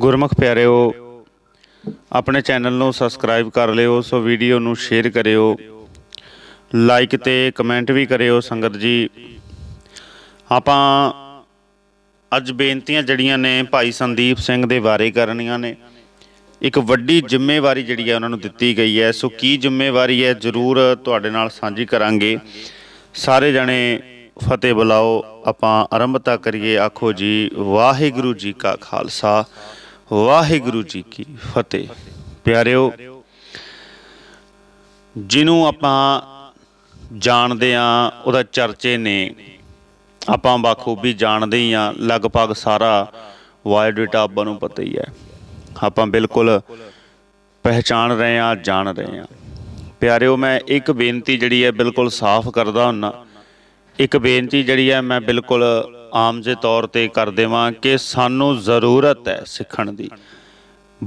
ਗੁਰਮੁਖ ਪਿਆਰਿਓ ਆਪਣੇ ਚੈਨਲ ਨੂੰ ਸਬਸਕ੍ਰਾਈਬ ਕਰ ਲਿਓ ਸੋ ਵੀਡੀਓ ਨੂੰ ਸ਼ੇਅਰ ਕਰਿਓ ਲਾਈਕ ਤੇ ਕਮੈਂਟ ਵੀ ਕਰਿਓ ਸੰਗਤ ਜੀ ਆਪਾਂ ਅੱਜ ਬੇਨਤੀਆਂ ਜੜੀਆਂ ਨੇ ਭਾਈ ਸੰਦੀਪ ਸਿੰਘ ਦੇ ਬਾਰੇ ਕਰਨੀਆਂ ਨੇ ਇੱਕ ਵੱਡੀ ਜ਼ਿੰਮੇਵਾਰੀ ਜਿਹੜੀ ਹੈ ਉਹਨਾਂ ਨੂੰ ਦਿੱਤੀ ਗਈ ਹੈ ਸੋ ਕੀ ਜ਼ਿੰਮੇਵਾਰੀ ਹੈ ਜ਼ਰੂਰ ਤੁਹਾਡੇ ਨਾਲ ਸਾਂਝੀ ਕਰਾਂਗੇ ਸਾਰੇ ਜਣੇ ਫਤਿਹ ਬੁਲਾਓ ਆਪਾਂ ਆਰੰਭਤਾ ਕਰੀਏ ਆਖੋ ਜੀ ਵਾਹਿਗੁਰੂ ਜੀ ਕਾ ਖਾਲਸਾ ਵਾਹਿਗੁਰੂ ਜੀ ਕੀ ਫਤਿਹ ਪਿਆਰਿਓ ਜਿਹਨੂੰ ਆਪਾਂ ਜਾਣਦੇ ਆ ਉਹਦਾ ਚਰਚੇ ਨੇ ਆਪਾਂ ਬਾਖੂਬੀ ਜਾਣਦੇ ਹੀ ਆ ਲਗਭਗ ਸਾਰਾ ਵਾਇਡ ਡਾਟਾ ਆਪਾਂ ਨੂੰ ਪਤਾ ਹੀ ਹੈ ਆਪਾਂ ਬਿਲਕੁਲ ਪਹਿਚਾਨ ਰਹੇ ਆ ਜਾਣ ਰਹੇ ਆ ਪਿਆਰਿਓ ਮੈਂ ਇੱਕ ਬੇਨਤੀ ਜਿਹੜੀ ਹੈ ਬਿਲਕੁਲ ਸਾਫ਼ ਕਰਦਾ ਹੁੰਨਾ ਇੱਕ ਬੇਨਤੀ ਜਿਹੜੀ ਹੈ ਮੈਂ ਬਿਲਕੁਲ ਆਮ ਜੇ ਤੌਰ ਤੇ ਕਰ ਦੇਵਾਂ ਕਿ ਸਾਨੂੰ ਜ਼ਰੂਰਤ ਹੈ ਸਿੱਖਣ ਦੀ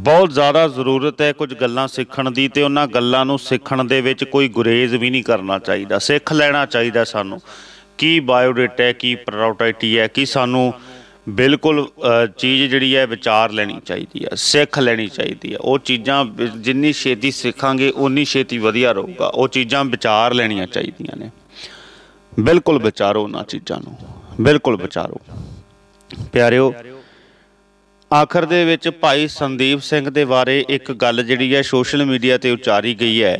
ਬਹੁਤ ਜ਼ਿਆਦਾ ਜ਼ਰੂਰਤ ਹੈ ਕੁਝ ਗੱਲਾਂ ਸਿੱਖਣ ਦੀ ਤੇ ਉਹਨਾਂ ਗੱਲਾਂ ਨੂੰ ਸਿੱਖਣ ਦੇ ਵਿੱਚ ਕੋਈ ਗੁਰੇਜ਼ ਵੀ ਨਹੀਂ ਕਰਨਾ ਚਾਹੀਦਾ ਸਿੱਖ ਲੈਣਾ ਚਾਹੀਦਾ ਸਾਨੂੰ ਕੀ ਬਾਇਓਡਾਟਾ ਹੈ ਕੀ ਪ੍ਰਾਇੋਰਟੀ ਹੈ ਕੀ ਸਾਨੂੰ ਬਿਲਕੁਲ ਚੀਜ਼ ਜਿਹੜੀ ਹੈ ਵਿਚਾਰ ਲੈਣੀ ਚਾਹੀਦੀ ਹੈ ਸਿੱਖ ਲੈਣੀ ਚਾਹੀਦੀ ਹੈ ਉਹ ਚੀਜ਼ਾਂ ਜਿੰਨੀ ਛੇਤੀ ਸਿੱਖਾਂਗੇ ਉਨੀ ਛੇਤੀ ਵਧੀਆ ਰਹੂਗਾ ਉਹ ਚੀਜ਼ਾਂ ਵਿਚਾਰ ਲੈਣੀਆਂ ਚਾਹੀਦੀਆਂ ਨੇ ਬਿਲਕੁਲ ਵਿਚਾਰੋ ਉਹਨਾਂ ਚੀਜ਼ਾਂ ਨੂੰ ਬਿਲਕੁਲ ਵਿਚਾਰੋ ਪਿਆਰਿਓ ਆਖਰ ਦੇ ਵਿੱਚ ਭਾਈ ਸੰਦੀਪ ਸਿੰਘ ਦੇ ਬਾਰੇ ਇੱਕ ਗੱਲ ਜਿਹੜੀ ਹੈ ਸੋਸ਼ਲ ਮੀਡੀਆ ਤੇ ਉਚਾਰੀ ਗਈ ਹੈ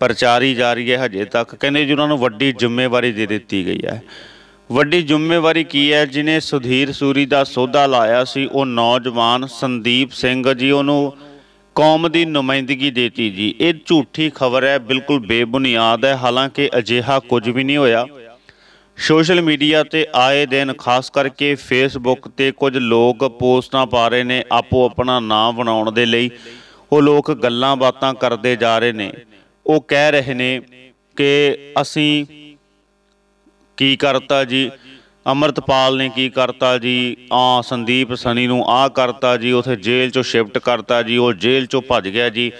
ਪ੍ਰਚਾਰੀ ਜਾ ਰਹੀ ਹੈ ਹਜੇ ਤੱਕ ਕਹਿੰਦੇ ਜੀ ਉਹਨਾਂ ਨੂੰ ਵੱਡੀ ਜ਼ਿੰਮੇਵਾਰੀ ਦੇ ਦਿੱਤੀ ਗਈ ਹੈ ਵੱਡੀ ਜ਼ਿੰਮੇਵਾਰੀ ਕੀ ਹੈ ਜਿਨੇ ਸੁਧੀਰ ਸੂਰੀ ਦਾ ਸੋਧਾ ਲਾਇਆ ਸੀ ਉਹ ਨੌਜਵਾਨ ਸੰਦੀਪ ਸਿੰਘ ਜੀ ਉਹਨੂੰ ਕੌਮ ਦੀ ਨੁਮਾਇੰਦਗੀ ਦੇਤੀ ਜੀ ਇਹ ਝੂਠੀ ਖਬਰ ਹੈ ਬਿਲਕੁਲ ਬੇਬੁਨਿਆਦ ਹੈ ਹਾਲਾਂਕਿ ਅਜਿਹਾ ਕੁਝ ਵੀ ਨਹੀਂ ਹੋਇਆ ਸੋਸ਼ਲ ਮੀਡੀਆ ਤੇ ਆਏ ਦਿਨ ਖਾਸ ਕਰਕੇ ਫੇਸਬੁੱਕ ਤੇ ਕੁਝ ਲੋਕ ਪੋਸਟਾਂ ਪਾ ਰਹੇ ਨੇ ਆਪੋ ਆਪਣਾ ਨਾਮ ਬਣਾਉਣ ਦੇ ਲਈ ਉਹ ਲੋਕ ਗੱਲਾਂ ਬਾਤਾਂ ਕਰਦੇ ਜਾ ਰਹੇ ਨੇ ਉਹ ਕਹਿ ਰਹੇ ਨੇ ਕਿ ਅਸੀਂ ਕੀ ਕਰਤਾ ਜੀ ਅਮਰਤਪਾਲ ਨੇ ਕੀ ਕਰਤਾ ਜੀ ਆ ਸੰਦੀਪ ਸਣੀ ਨੂੰ ਆ ਕਰਤਾ ਜੀ ਉਥੇ ਜੇਲ੍ਹ ਚੋਂ ਸ਼ਿਫਟ ਕਰਤਾ ਜੀ ਉਹ ਜੇਲ੍ਹ ਚੋਂ ਭੱਜ ਗਿਆ ਜੀ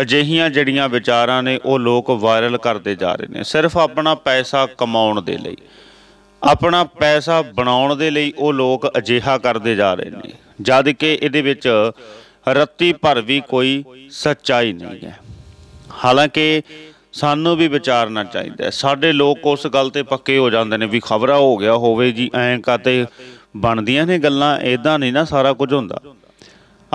ਅਜਿਹੀਆਂ ਜਿਹੜੀਆਂ ਵਿਚਾਰਾਂ ਨੇ ਉਹ ਲੋਕ ਵਾਇਰਲ ਕਰਦੇ ਜਾ ਰਹੇ ਨੇ ਸਿਰਫ ਆਪਣਾ ਪੈਸਾ ਕਮਾਉਣ ਦੇ ਲਈ ਆਪਣਾ ਪੈਸਾ ਬਣਾਉਣ ਦੇ ਲਈ ਉਹ ਲੋਕ ਅਜਿਹਾ ਕਰਦੇ ਜਾ ਰਹੇ ਨੇ ਜਦ ਕਿ ਇਹਦੇ ਵਿੱਚ ਰੱਤੀ ਭਰ ਵੀ ਕੋਈ ਸੱਚਾਈ ਨਹੀਂ ਹੈ ਹਾਲਾਂਕਿ ਸਾਨੂੰ ਵੀ ਵਿਚਾਰਨਾ ਚਾਹੀਦਾ ਸਾਡੇ ਲੋਕ ਉਸ ਗੱਲ ਤੇ ਪੱਕੇ ਹੋ ਜਾਂਦੇ ਨੇ ਵੀ ਖਬਰਾ ਹੋ ਗਿਆ ਹੋਵੇ ਜੀ ਐਂ ਕਾਤੇ ਬਣਦੀਆਂ ਨੇ ਗੱਲਾਂ ਇਦਾਂ ਨਹੀਂ ਨਾ ਸਾਰਾ ਕੁਝ ਹੁੰਦਾ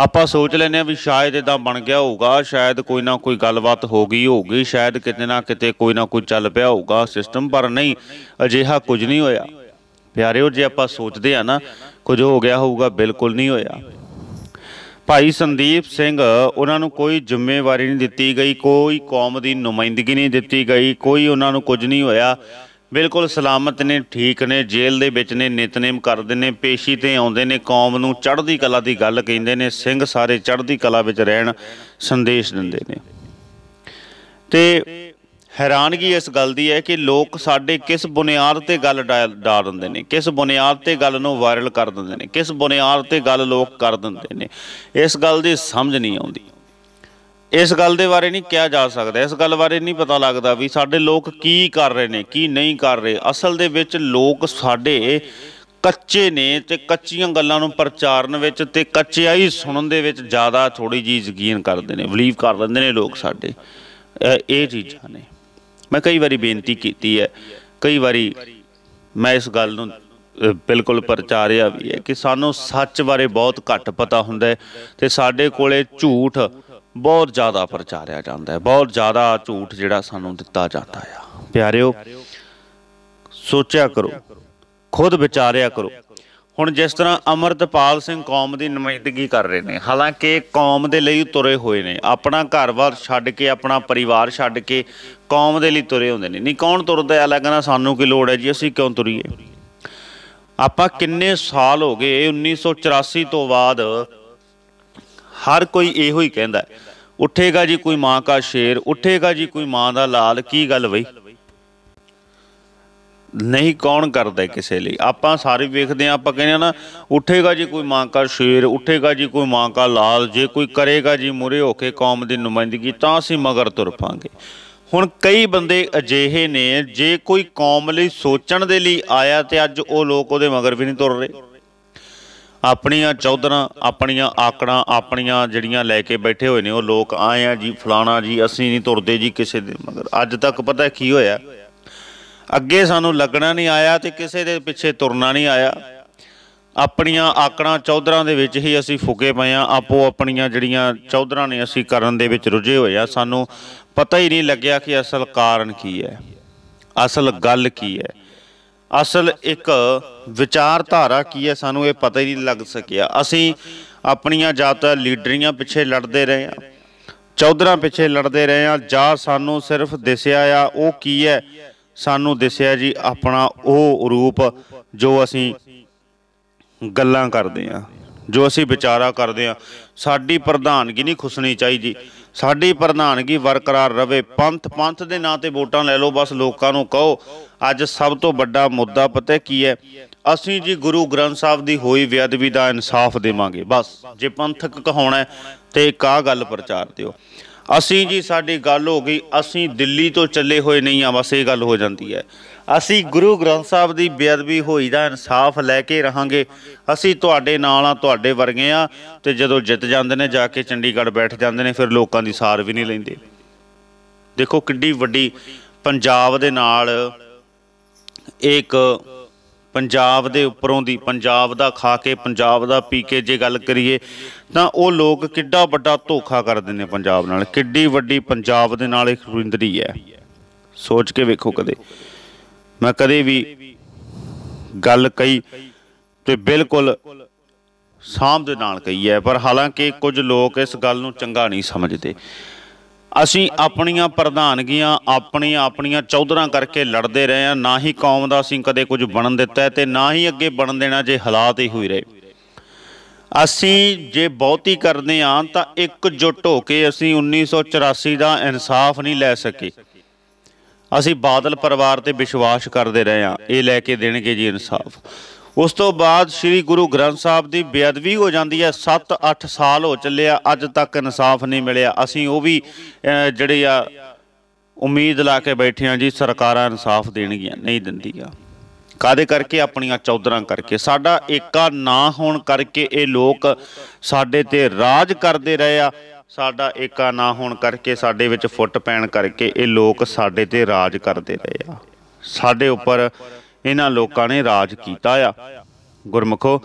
ਆਪਾਂ ਸੋਚ ਲੈਨੇ ਆ ਵੀ ਸ਼ਾਇਦ ਇਦਾਂ ਬਣ ਗਿਆ ਹੋਊਗਾ ਸ਼ਾਇਦ ਕੋਈ ਨਾ ਕੋਈ ਗੱਲਬਾਤ ਹੋ ਗਈ ਹੋਊਗੀ ਸ਼ਾਇਦ ਕਿਤੇ ਨਾ ਕਿਤੇ ਕੋਈ ਨਾ ਕੋਈ ਚੱਲ ਪਿਆ ਹੋਊਗਾ ਸਿਸਟਮ ਪਰ ਨਹੀਂ ਅਜਿਹਾ ਕੁਝ ਨਹੀਂ ਹੋਇਆ ਪਿਆਰਿਓ ਜੇ ਆਪਾਂ ਸੋਚਦੇ ਆ ਨਾ ਕੁਝ ਹੋ ਗਿਆ ਹੋਊਗਾ ਬਿਲਕੁਲ ਨਹੀਂ ਹੋਇਆ ਭਾਈ ਸੰਦੀਪ ਸਿੰਘ ਉਹਨਾਂ ਨੂੰ ਕੋਈ ਜ਼ਿੰਮੇਵਾਰੀ ਨਹੀਂ ਦਿੱਤੀ ਗਈ ਕੋਈ ਕੌਮ ਦੀ ਨੁਮਾਇੰਦਗੀ ਨਹੀਂ ਦਿੱਤੀ ਗਈ ਕੋਈ ਉਹਨਾਂ ਨੂੰ ਕੁਝ ਨਹੀਂ ਹੋਇਆ ਬਿਲਕੁਲ ਸਲਾਮਤ ਨੇ ਠੀਕ ਨੇ ਜੇਲ੍ਹ ਦੇ ਵਿੱਚ ਨੇ ਨਿਤਨੇਮ ਕਰਦੇ ਨੇ ਪੇਸ਼ੀ ਤੇ ਆਉਂਦੇ ਨੇ ਕੌਮ ਨੂੰ ਚੜ੍ਹਦੀ ਕਲਾ ਦੀ ਗੱਲ ਕਹਿੰਦੇ ਨੇ ਸਿੰਘ ਸਾਰੇ ਚੜ੍ਹਦੀ ਕਲਾ ਵਿੱਚ ਰਹਿਣ ਸੰਦੇਸ਼ ਦਿੰਦੇ ਨੇ ਤੇ ਹੈਰਾਨਗੀ ਇਸ ਗੱਲ ਦੀ ਹੈ ਕਿ ਲੋਕ ਸਾਡੇ ਕਿਸ ਬੁਨਿਆਦ ਤੇ ਗੱਲ ਡਾਲ ਦਿੰਦੇ ਨੇ ਕਿਸ ਬੁਨਿਆਦ ਤੇ ਗੱਲ ਨੂੰ ਵਾਇਰਲ ਕਰ ਦਿੰਦੇ ਨੇ ਕਿਸ ਬੁਨਿਆਦ ਤੇ ਗੱਲ ਲੋਕ ਕਰ ਦਿੰਦੇ ਨੇ ਇਸ ਗੱਲ ਦੀ ਸਮਝ ਨਹੀਂ ਆਉਂਦੀ ਇਸ ਗੱਲ ਦੇ ਬਾਰੇ ਨਹੀਂ ਕਿਹਾ ਜਾ ਸਕਦਾ ਇਸ ਗੱਲ ਬਾਰੇ ਨਹੀਂ ਪਤਾ ਲੱਗਦਾ ਵੀ ਸਾਡੇ ਲੋਕ ਕੀ ਕਰ ਰਹੇ ਨੇ ਕੀ ਨਹੀਂ ਕਰ ਰਹੇ ਅਸਲ ਦੇ ਵਿੱਚ ਲੋਕ ਸਾਡੇ ਕੱਚੇ ਨੇ ਤੇ ਕੱਚੀਆਂ ਗੱਲਾਂ ਨੂੰ ਪ੍ਰਚਾਰਨ ਵਿੱਚ ਤੇ ਕੱਚਿਆਈ ਸੁਣਨ ਦੇ ਵਿੱਚ ਜ਼ਿਆਦਾ ਥੋੜੀ ਜੀ ਯਕੀਨ ਕਰਦੇ ਨੇ ਬਲੀਵ ਕਰ ਲੈਂਦੇ ਨੇ ਲੋਕ ਸਾਡੇ ਇਹ ਚੀਜ਼ਾਂ ਨੇ ਮੈਂ ਕਈ ਵਾਰੀ ਬੇਨਤੀ ਕੀਤੀ ਹੈ ਕਈ ਵਾਰੀ ਮੈਂ ਇਸ ਗੱਲ ਨੂੰ ਬਿਲਕੁਲ ਪ੍ਰਚਾਰਿਆ ਵੀ ਹੈ ਕਿ ਸਾਨੂੰ ਸੱਚ ਬਾਰੇ ਬਹੁਤ ਘੱਟ ਪਤਾ ਹੁੰਦਾ ਹੈ ਤੇ ਸਾਡੇ ਕੋਲੇ ਝੂਠ ਬਹੁਤ ਜ਼ਿਆਦਾ ਪ੍ਰਚਾਰਿਆ ਜਾਂਦਾ ਹੈ ਬਹੁਤ ਜ਼ਿਆਦਾ ਝੂਠ ਜਿਹੜਾ ਸਾਨੂੰ ਦਿੱਤਾ ਜਾਂਦਾ ਆ ਪਿਆਰਿਓ ਸੋਚਿਆ ਕਰੋ ਖੁਦ ਵਿਚਾਰਿਆ ਕਰੋ ਹੁਣ ਜਿਸ ਤਰ੍ਹਾਂ ਅਮਰਤਪਾਲ ਸਿੰਘ ਕੌਮ ਦੀ ਨਮਾਇੰਦਗੀ ਕਰ ਰਹੇ ਨੇ ਹਾਲਾਂਕਿ ਕੌਮ ਦੇ ਲਈ ਤੁਰੇ ਹੋਏ ਨੇ ਆਪਣਾ ਘਰ-ਬਾਰ ਛੱਡ ਕੇ ਆਪਣਾ ਪਰਿਵਾਰ ਛੱਡ ਕੇ ਕੌਮ ਦੇ ਲਈ ਤੁਰੇ ਹੁੰਦੇ ਨੇ ਨਹੀਂ ਕੌਣ ਤੁਰਦਾ ਆ ਲੱਗਣਾ ਸਾਨੂੰ ਕੀ ਲੋੜ ਹੈ ਜੀ ਅਸੀਂ ਕਿਉਂ ਤੁਰੀਏ ਆਪਾਂ ਕਿੰਨੇ ਸਾਲ ਹੋ ਗਏ 1984 ਤੋਂ ਬਾਅਦ ਹਰ ਕੋਈ ਇਹੋ ਹੀ ਕਹਿੰਦਾ ਉੱਠੇਗਾ ਜੀ ਕੋਈ ਮਾਂ ਦਾ ਸ਼ੇਰ ਉੱਠੇਗਾ ਜੀ ਕੋਈ ਮਾਂ ਦਾ ਲਾਲ ਕੀ ਗੱਲ ਬਈ ਨਹੀਂ ਕੌਣ ਕਰਦਾ ਕਿਸੇ ਲਈ ਆਪਾਂ ਸਾਰੇ ਵੇਖਦੇ ਆ ਆਪਾਂ ਕਹਿੰਦੇ ਆ ਨਾ ਉੱਠੇਗਾ ਜੀ ਕੋਈ ਮਾਂ ਕਾ ਸ਼ੇਰ ਉੱਠੇਗਾ ਜੀ ਕੋਈ ਮਾਂ ਕਾ ਲਾਲ ਜੇ ਕੋਈ ਕਰੇਗਾ ਜੀ ਮੁਰੇ ਹੋ ਕੇ ਕੌਮ ਦੀ ਨੁਮਾਇੰਦਗੀ ਤਾਂ ਅਸੀਂ ਮਗਰ ਤੁਰ ਪਾਂਗੇ ਹੁਣ ਕਈ ਬੰਦੇ ਅਜਿਹੇ ਨੇ ਜੇ ਕੋਈ ਕੌਮ ਲਈ ਸੋਚਣ ਦੇ ਲਈ ਆਇਆ ਤੇ ਅੱਜ ਉਹ ਲੋਕ ਉਹਦੇ ਮਗਰ ਵੀ ਨਹੀਂ ਤੁਰ ਰਹੇ ਆਪਣੀਆਂ ਚੌਧਰਾਂ ਆਪਣੀਆਂ ਆਕੜਾਂ ਆਪਣੀਆਂ ਜਿਹੜੀਆਂ ਲੈ ਕੇ ਬੈਠੇ ਹੋਏ ਨੇ ਉਹ ਲੋਕ ਆਏ ਆ ਜੀ ਫਲਾਣਾ ਜੀ ਅਸੀਂ ਨਹੀਂ ਤੁਰਦੇ ਜੀ ਕਿਸੇ ਦੇ ਮਗਰ ਅੱਜ ਤੱਕ ਪਤਾ ਕੀ ਹੋਇਆ ਅੱਗੇ ਸਾਨੂੰ ਲੱਗਣਾ ਨਹੀਂ ਆਇਆ ਤੇ ਕਿਸੇ ਦੇ ਪਿੱਛੇ ਤੁਰਨਾ ਨਹੀਂ ਆਇਆ ਆਪਣੀਆਂ ਆਕੜਾਂ ਚੌਧਰਾਂ ਦੇ ਵਿੱਚ ਹੀ ਅਸੀਂ ਫੁਕੇ ਪਏ ਆ ਆਪੋ ਆਪਣੀਆਂ ਜਿਹੜੀਆਂ ਚੌਧਰਾਂ ਨੇ ਅਸੀਂ ਕਰਨ ਦੇ ਵਿੱਚ ਰੁੱਝੇ ਹੋਏ ਆ ਸਾਨੂੰ ਪਤਾ ਹੀ ਨਹੀਂ ਲੱਗਿਆ ਕਿ ਅਸਲ ਕਾਰਨ ਕੀ ਹੈ ਅਸਲ ਗੱਲ ਕੀ ਹੈ ਅਸਲ ਇੱਕ ਵਿਚਾਰਧਾਰਾ ਕੀ ਹੈ ਸਾਨੂੰ ਇਹ ਪਤਾ ਹੀ ਨਹੀਂ ਲੱਗ ਸਕਿਆ ਅਸੀਂ ਆਪਣੀਆਂ ਜਾਤਾਂ ਲੀਡਰੀਆਂ ਪਿੱਛੇ ਲੜਦੇ ਰਹੇ ਆ ਚੌਧਰਾਂ ਪਿੱਛੇ ਲੜਦੇ ਰਹੇ ਆ ਜਾਂ ਸਾਨੂੰ ਸਿਰਫ ਦਿਸਿਆ ਆ ਉਹ ਕੀ ਹੈ ਸਾਨੂੰ ਦਿਸਿਆ ਜੀ ਆਪਣਾ ਉਹ ਰੂਪ ਜੋ ਅਸੀਂ ਗੱਲਾਂ ਕਰਦੇ ਆ ਜੋ ਅਸੀਂ ਵਿਚਾਰਾ ਕਰਦੇ ਆ ਸਾਡੀ ਪ੍ਰਧਾਨਗੀ ਨਹੀਂ ਖੁਸਣੀ ਚਾਹੀਦੀ ਸਾਡੀ ਪ੍ਰਧਾਨਗੀ ਬਰਕਰਾਰ ਰਵੇ ਪੰਥ ਪੰਥ ਦੇ ਨਾਂ ਤੇ ਵੋਟਾਂ ਲੈ ਲਓ ਬਸ ਲੋਕਾਂ ਨੂੰ ਕਹੋ ਅੱਜ ਸਭ ਤੋਂ ਵੱਡਾ ਮੁੱਦਾ ਪਤਾ ਕੀ ਹੈ ਅਸੀਂ ਜੀ ਗੁਰੂ ਗ੍ਰੰਥ ਸਾਹਿਬ ਦੀ ਹੋਈ ਬੇਅਦਬੀ ਦਾ ਇਨਸਾਫ ਦੇਵਾਂਗੇ ਬਸ ਜੇ ਪੰਥਕ ਕਹਾਉਣਾ ਤੇ ਇੱਕ ਆ ਗੱਲ ਪ੍ਰਚਾਰ ਦਿਓ ਅਸੀਂ ਜੀ ਸਾਡੀ ਗੱਲ ਹੋ ਗਈ ਅਸੀਂ ਦਿੱਲੀ ਤੋਂ ਚੱਲੇ ਹੋਏ ਨਹੀਂ ਆ ਬਸ ਇਹ ਗੱਲ ਹੋ ਜਾਂਦੀ ਹੈ ਅਸੀਂ ਗੁਰੂ ਗ੍ਰੰਥ ਸਾਹਿਬ ਦੀ ਬੇਅਦਬੀ ਹੋਈ ਦਾ ਇਨਸਾਫ ਲੈ ਕੇ ਰਹਾਂਗੇ ਅਸੀਂ ਤੁਹਾਡੇ ਨਾਲ ਆ ਤੁਹਾਡੇ ਵਰਗੇ ਆ ਤੇ ਜਦੋਂ ਜਿੱਤ ਜਾਂਦੇ ਨੇ ਜਾ ਕੇ ਚੰਡੀਗੜ੍ਹ ਬੈਠ ਜਾਂਦੇ ਨੇ ਫਿਰ ਲੋਕਾਂ ਦੀ ਸਾਰ ਵੀ ਨਹੀਂ ਲੈਂਦੇ ਦੇਖੋ ਕਿੱਡੀ ਵੱਡੀ ਪੰਜਾਬ ਦੇ ਨਾਲ ਇੱਕ ਪੰਜਾਬ ਦੇ ਉੱਪਰੋਂ ਦੀ ਪੰਜਾਬ ਦਾ ਖਾ ਕੇ ਪੰਜਾਬ ਦਾ ਪੀ ਕੇ ਜੇ ਗੱਲ ਕਰੀਏ ਤਾਂ ਉਹ ਲੋਕ ਕਿੱਡਾ ਵੱਡਾ ਧੋਖਾ ਕਰਦੇ ਨੇ ਪੰਜਾਬ ਨਾਲ ਕਿੱਡੀ ਵੱਡੀ ਪੰਜਾਬ ਦੇ ਨਾਲ ਇੱਕ ਰੁਇੰਦਰੀ ਹੈ ਸੋਚ ਕੇ ਵੇਖੋ ਕਦੇ ਮੈਂ ਕਦੇ ਵੀ ਗੱਲ ਕਹੀ ਤੇ ਬਿਲਕੁਲ ਸਾਹਮਣੇ ਦੇ ਨਾਲ ਕਹੀ ਹੈ ਪਰ ਹਾਲਾਂਕਿ ਕੁਝ ਲੋਕ ਇਸ ਗੱਲ ਨੂੰ ਚੰਗਾ ਨਹੀਂ ਸਮਝਦੇ ਅਸੀਂ ਆਪਣੀਆਂ ਪ੍ਰਧਾਨਗੀਆਂ ਆਪਣੀਆਂ ਆਪਣੀਆਂ ਚੌਧਰਾਂ ਕਰਕੇ ਲੜਦੇ ਰਹੇ ਆ ਨਾ ਹੀ ਕੌਮ ਦਾ ਅਸੀਂ ਕਦੇ ਕੁਝ ਬਣਨ ਦਿੱਤਾ ਤੇ ਨਾ ਹੀ ਅੱਗੇ ਬਣਨ ਦੇਣਾ ਜੇ ਹਾਲਾਤ ਹੀ ਹੋਈ ਰਹੇ ਅਸੀਂ ਜੇ ਬਹੁਤੀ ਕਰਦੇ ਆ ਤਾਂ ਇੱਕ ਜੁਟ ਹੋ ਕੇ ਅਸੀਂ 1984 ਦਾ ਇਨਸਾਫ ਨਹੀਂ ਲੈ ਸਕੇ ਅਸੀਂ ਬਾਦਲ ਪਰਿਵਾਰ ਤੇ ਵਿਸ਼ਵਾਸ ਕਰਦੇ ਰਹੇ ਆ ਇਹ ਲੈ ਕੇ ਦੇਣਗੇ ਜੀ ਇਨਸਾਫ ਉਸ ਤੋਂ ਬਾਅਦ ਸ੍ਰੀ ਗੁਰੂ ਗ੍ਰੰਥ ਸਾਹਿਬ ਦੀ ਬੇਅਦਬੀ ਹੋ ਜਾਂਦੀ ਹੈ 7-8 ਸਾਲ ਹੋ ਚੱਲਿਆ ਅੱਜ ਤੱਕ ਇਨਸਾਫ ਨਹੀਂ ਮਿਲਿਆ ਅਸੀਂ ਉਹ ਵੀ ਜਿਹੜੇ ਆ ਉਮੀਦ ਲਾ ਕੇ ਬੈਠੇ ਆ ਜੀ ਸਰਕਾਰਾਂ ਇਨਸਾਫ ਦੇਣਗੀਆਂ ਨਹੀਂ ਦਿੰਦੀਆਂ ਕਾਦੇ ਕਰਕੇ ਆਪਣੀਆਂ ਚੌਧਰਾਂ ਕਰਕੇ ਸਾਡਾ ਏਕਾ ਨਾ ਹੋਣ ਕਰਕੇ ਇਹ ਲੋਕ ਸਾਡੇ ਤੇ ਰਾਜ ਕਰਦੇ ਰਹੇ ਆ ਸਾਡਾ ਏਕਾ ਨਾ ਹੋਣ ਕਰਕੇ ਸਾਡੇ ਵਿੱਚ ਫੁੱਟ ਪੈਣ ਕਰਕੇ ਇਹ ਲੋਕ ਸਾਡੇ ਤੇ ਰਾਜ ਕਰਦੇ ਰਹੇ ਆ ਸਾਡੇ ਉੱਪਰ ਇਹਨਾਂ ਲੋਕਾਂ ਨੇ ਰਾਜ ਕੀਤਾ ਆ ਗੁਰਮਖੋ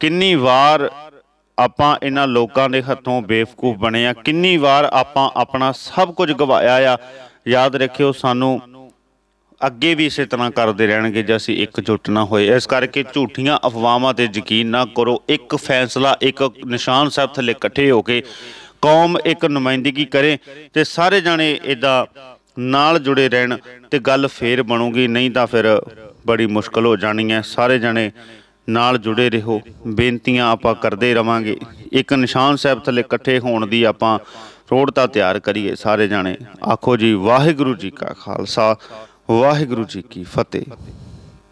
ਕਿੰਨੀ ਵਾਰ ਆਪਾਂ ਇਹਨਾਂ ਲੋਕਾਂ ਦੇ ਹੱਥੋਂ ਬੇਫਕੂਫ ਬਣੇ ਆ ਕਿੰਨੀ ਵਾਰ ਆਪਾਂ ਆਪਣਾ ਸਭ ਕੁਝ ਗਵਾਇਆ ਆ ਯਾਦ ਰੱਖਿਓ ਸਾਨੂੰ ਅੱਗੇ ਵੀ ਇਸੇ ਤਰ੍ਹਾਂ ਕਰਦੇ ਰਹਿਣਗੇ ਜੇ ਅਸੀਂ ਇਕਜੁੱਟ ਨਾ ਹੋਏ ਇਸ ਕਰਕੇ ਝੂਠੀਆਂ ਅਫਵਾਹਾਂ ਤੇ ਯਕੀਨ ਨਾ ਕਰੋ ਇੱਕ ਫੈਸਲਾ ਇੱਕ ਨਿਸ਼ਾਨ ਸਾਹਿਬ ਥੱਲੇ ਇਕੱਠੇ ਹੋ ਕੇ ਕੌਮ ਇੱਕ ਨੁਮਾਇੰਦਗੀ ਕਰੇ ਤੇ ਸਾਰੇ ਜਾਣੇ ਇਦਾਂ ਨਾਲ ਜੁੜੇ ਰਹਿਣ ਤੇ ਗੱਲ ਫੇਰ ਬਣੂਗੀ ਨਹੀਂ ਤਾਂ ਫਿਰ ਬੜੀ ਮੁਸ਼ਕਲ ਹੋ ਜਾਣੀ ਹੈ ਸਾਰੇ ਜਣੇ ਨਾਲ ਜੁੜੇ ਰਹੋ ਬੇਨਤੀਆਂ ਆਪਾਂ ਕਰਦੇ ਰਵਾਂਗੇ ਇੱਕ ਨਿਸ਼ਾਨ ਸਾਹਿਬ ਥੱਲੇ ਇਕੱਠੇ ਹੋਣ ਦੀ ਆਪਾਂ ਰੋਡ ਤਾਂ ਤਿਆਰ ਕਰੀਏ ਸਾਰੇ ਜਣੇ ਆਖੋ ਜੀ ਵਾਹਿਗੁਰੂ ਜੀ ਕਾ ਖਾਲਸਾ ਵਾਹਿਗੁਰੂ ਜੀ ਕੀ ਫਤਿਹ